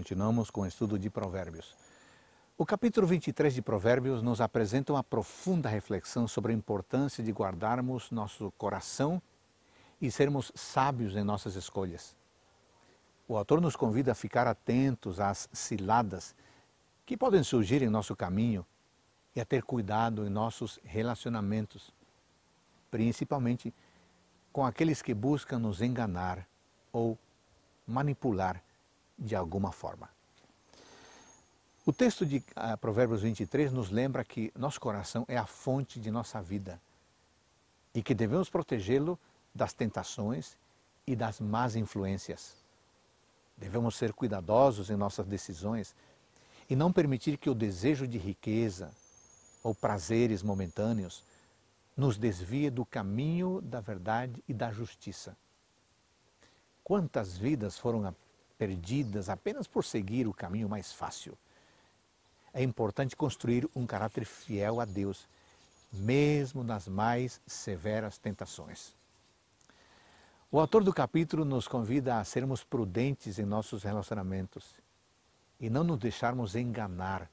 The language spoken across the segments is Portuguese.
Continuamos com o estudo de Provérbios. O capítulo 23 de Provérbios nos apresenta uma profunda reflexão sobre a importância de guardarmos nosso coração e sermos sábios em nossas escolhas. O autor nos convida a ficar atentos às ciladas que podem surgir em nosso caminho e a ter cuidado em nossos relacionamentos, principalmente com aqueles que buscam nos enganar ou manipular de alguma forma. O texto de ah, Provérbios 23 nos lembra que nosso coração é a fonte de nossa vida e que devemos protegê-lo das tentações e das más influências. Devemos ser cuidadosos em nossas decisões e não permitir que o desejo de riqueza ou prazeres momentâneos nos desvie do caminho da verdade e da justiça. Quantas vidas foram perdidas apenas por seguir o caminho mais fácil. É importante construir um caráter fiel a Deus, mesmo nas mais severas tentações. O autor do capítulo nos convida a sermos prudentes em nossos relacionamentos e não nos deixarmos enganar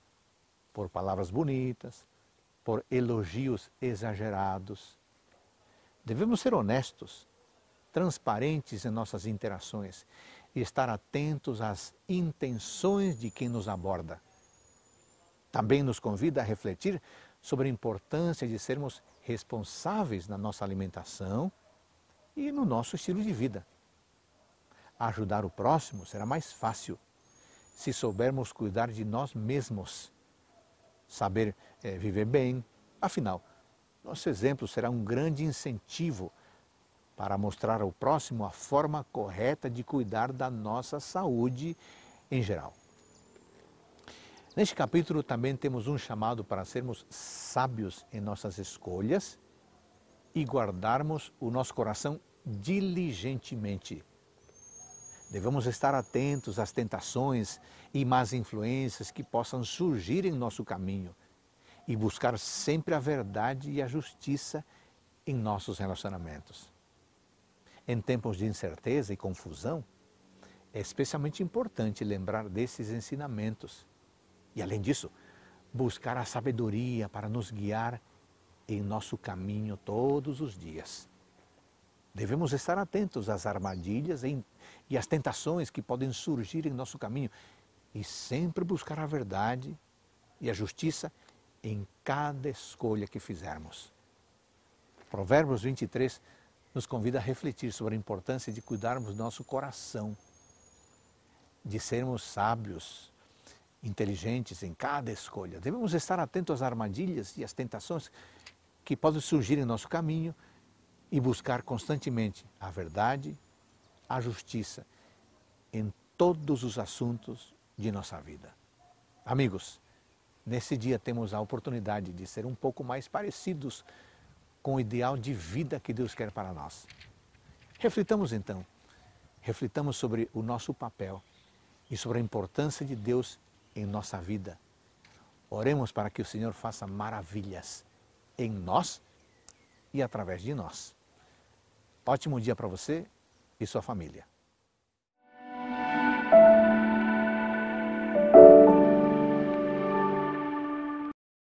por palavras bonitas, por elogios exagerados. Devemos ser honestos, transparentes em nossas interações e estar atentos às intenções de quem nos aborda. Também nos convida a refletir sobre a importância de sermos responsáveis na nossa alimentação e no nosso estilo de vida. Ajudar o próximo será mais fácil se soubermos cuidar de nós mesmos, saber é, viver bem. Afinal, nosso exemplo será um grande incentivo para mostrar ao próximo a forma correta de cuidar da nossa saúde em geral. Neste capítulo também temos um chamado para sermos sábios em nossas escolhas e guardarmos o nosso coração diligentemente. Devemos estar atentos às tentações e más influências que possam surgir em nosso caminho e buscar sempre a verdade e a justiça em nossos relacionamentos. Em tempos de incerteza e confusão, é especialmente importante lembrar desses ensinamentos. E além disso, buscar a sabedoria para nos guiar em nosso caminho todos os dias. Devemos estar atentos às armadilhas e às tentações que podem surgir em nosso caminho e sempre buscar a verdade e a justiça em cada escolha que fizermos. Provérbios 23 nos convida a refletir sobre a importância de cuidarmos nosso coração, de sermos sábios, inteligentes em cada escolha. Devemos estar atentos às armadilhas e às tentações que podem surgir em nosso caminho e buscar constantemente a verdade, a justiça em todos os assuntos de nossa vida. Amigos, nesse dia temos a oportunidade de ser um pouco mais parecidos com o ideal de vida que Deus quer para nós. Reflitamos então, reflitamos sobre o nosso papel e sobre a importância de Deus em nossa vida. Oremos para que o Senhor faça maravilhas em nós e através de nós. Ótimo dia para você e sua família.